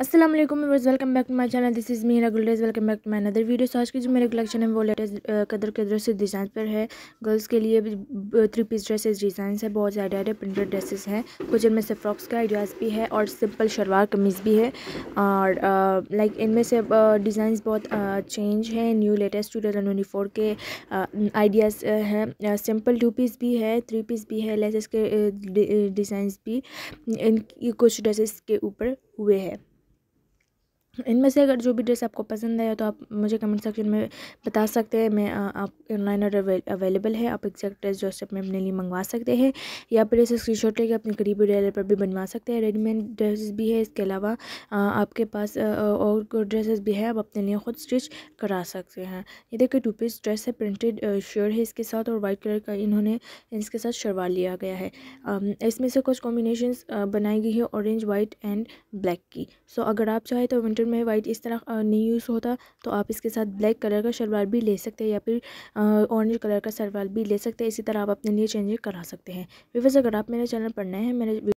Aslam viewers welcome back to my channel this is Meera गुलडेज welcome back to my another video आज की जो मेरे कलेक्शन है वो लेटेस्ट कदर कदर से डिज़ाइन पर है गर्ल्स के लिए भी थ्री पीस ड्रेसेस डिज़ाइन है बहुत ज़्यादा आइडिया प्रिंटेड ड्रेसेस हैं कुछ इनमें से फ्रॉक्स का आइडियाज़ भी है और सिंपल शलवार कमीज़ भी है और लाइक इनमें से डिज़ाइंस बहुत चेंज हैं न्यू लेटेस्ट टू थाउजेंड के आइडियाज़ हैं सिंपल टू पीस भी है थ्री पीस भी है लेसेस के डिज़ाइंस भी इन कुछ ड्रेसेस के ऊपर हुए हैं इनमें से अगर जो भी ड्रेस आपको पसंद आया तो आप मुझे कमेंट सेक्शन में बता सकते हैं मैं आप ऑनलाइन ऑर्डर अवेलेबल है आप एक्जैक्ट ड्रेस जो है अपने लिए मंगवा सकते हैं या फिर ऐसे स्क्रीन शॉट लेकर अपने करीबी डेलर पर भी बनवा सकते हैं रेडीमेड ड्रेसेस भी है इसके अलावा आपके पास और ड्रेसेस भी है आप अपने लिए खुद स्टिच करा सकते हैं ये देखिए टू पीस ड्रेस है प्रिंटेड शर्ट है इसके साथ और वाइट कलर का इन्होंने इसके साथ शरवा लिया गया है इसमें से कुछ कॉम्बिनेशन बनाई गई है ऑरेंज वाइट एंड ब्लैक की सो अगर आप चाहें तो विंटर में वाइट इस तरह नहीं यूज़ होता तो आप इसके साथ ब्लैक कलर का शलवार भी ले सकते हैं या फिर ऑरेंज कलर का शलवार भी ले सकते हैं इसी तरह आप अपने लिए चेंज करा सकते हैं विवज अगर आप मेरे चैनल पर नए हैं मेरे